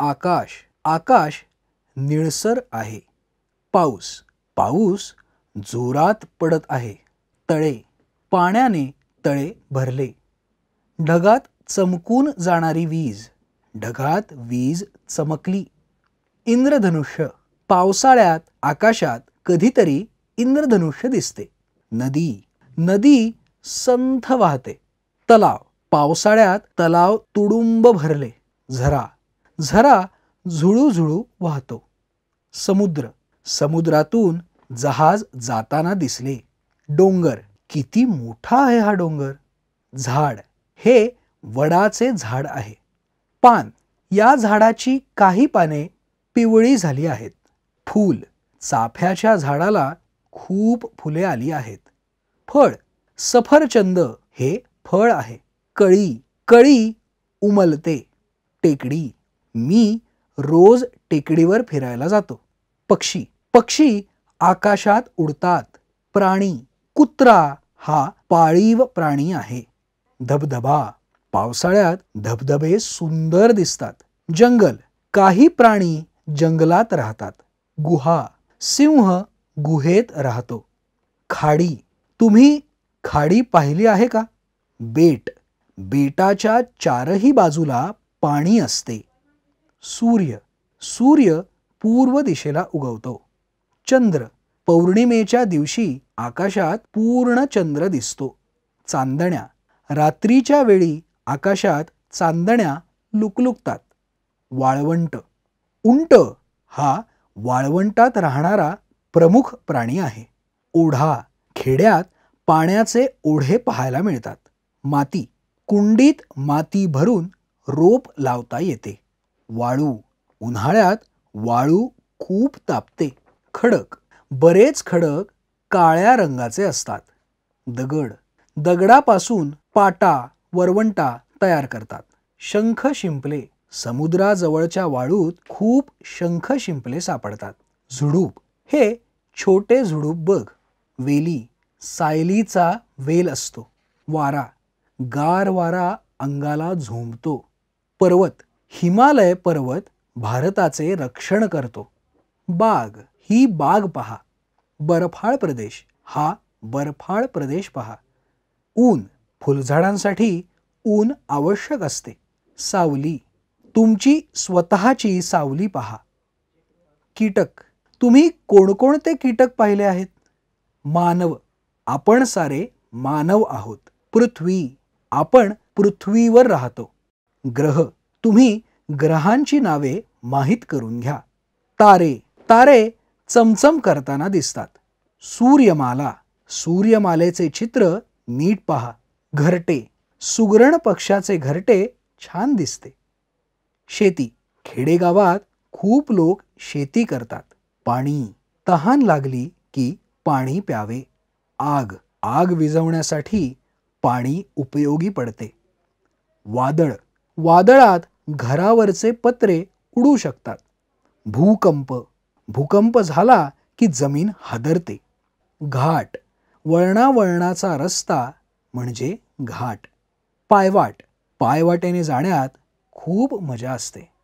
आकाश आकाश निळसर आहे पाऊस पाऊस जोरात पडत आहे तळे पाण्याने तळे भरले ढगात चमकून जाणारी वीज ढगात वीज चमकली इंद्रधनुष्य पावसाळ्यात आकाशात कधीतरी इंद्रधनुष्य दिसते नदी नदी संथ वाहते तलाव पावसाळ्यात तलाव तुडुंब भरले झरा झरा झुळूझुळू वाहतो समुद्र समुद्रातून जहाज जाताना दिसले डोंगर किती मोठा आहे हा डोंगर झाड हे वडाचे झाड आहे पान या झाडाची काही पाने पिवळी झाली आहेत फूल चाफ्याच्या झाडाला खूप फुले आली आहेत फळ सफरचंद हे फळ आहे कळी कळी उमलते टेकडी मी रोज टेकडीवर फिरायला जातो पक्षी पक्षी आकाशात उडतात प्राणी कुत्रा हा पाळीव प्राणी आहे धबधबा पावसाळ्यात धबधबे सुंदर दिसतात जंगल काही प्राणी जंगलात राहतात गुहा सिंह गुहेत राहतो खाडी तुम्ही खाडी पाहिली आहे का बेट बेटाच्या चारही बाजूला पाणी असते सूर्य सूर्य पूर्व दिशेला उगवतो चंद्र पौर्णिमेच्या दिवशी आकाशात पूर्ण चंद्र दिसतो चांदण्या रात्रीच्या वेळी आकाशात चांदण्या लुकलुकतात वाळवंट उंट हा वाळवंटात राहणारा प्रमुख प्राणी आहे ओढा खेड्यात पाण्याचे ओढे पाहायला मिळतात माती कुंडीत माती भरून रोप लावता येते वाळू उन्हाळ्यात वाळू खूप तापते खडक बरेच खडक काळ्या रंगाचे असतात दगड दगडापासून पाटा वरवंटा तयार करतात शंख शिंपले समुद्राजवळच्या वाळूत खूप शंख शिंपले सापडतात झुडूप हे छोटे झुडूप बघ वेली सायलीचा वेल असतो वारा गार वारा अंगाला झोंबतो पर्वत हिमालय पर्वत भारताचे रक्षण करतो बाग ही बाग पहा बर्फाळ प्रदेश हा बर्फाळ प्रदेश पहा ऊन फुलझाडांसाठी ऊन आवश्यक असते सावली तुमची स्वतःची सावली पहा कीटक तुम्ही कोणकोणते कीटक पाहिले आहेत मानव आपण सारे मानव आहोत पृथ्वी आपण पृथ्वीवर राहतो ग्रह तुम्ही ग्रहांची नावे माहीत करून घ्या तारे तारे चमचम करताना दिसतात सूर्यमाला सूर्यमालेचे चित्र नीट पहा घरटे सुगरण पक्षाचे घरटे छान दिसते शेती खेडेगावात खूप लोक शेती करतात पाणी तहान लागली की पाणी प्यावे आग आग विझवण्यासाठी पाणी उपयोगी पडते वादळ वादळात घरावरचे पत्रे उडू शकतात भूकंप भूकंप झाला की जमीन हादरते घाट वळणावळणाचा रस्ता म्हणजे घाट पायवाट पायवाटेने जाण्यात खूप मजा असते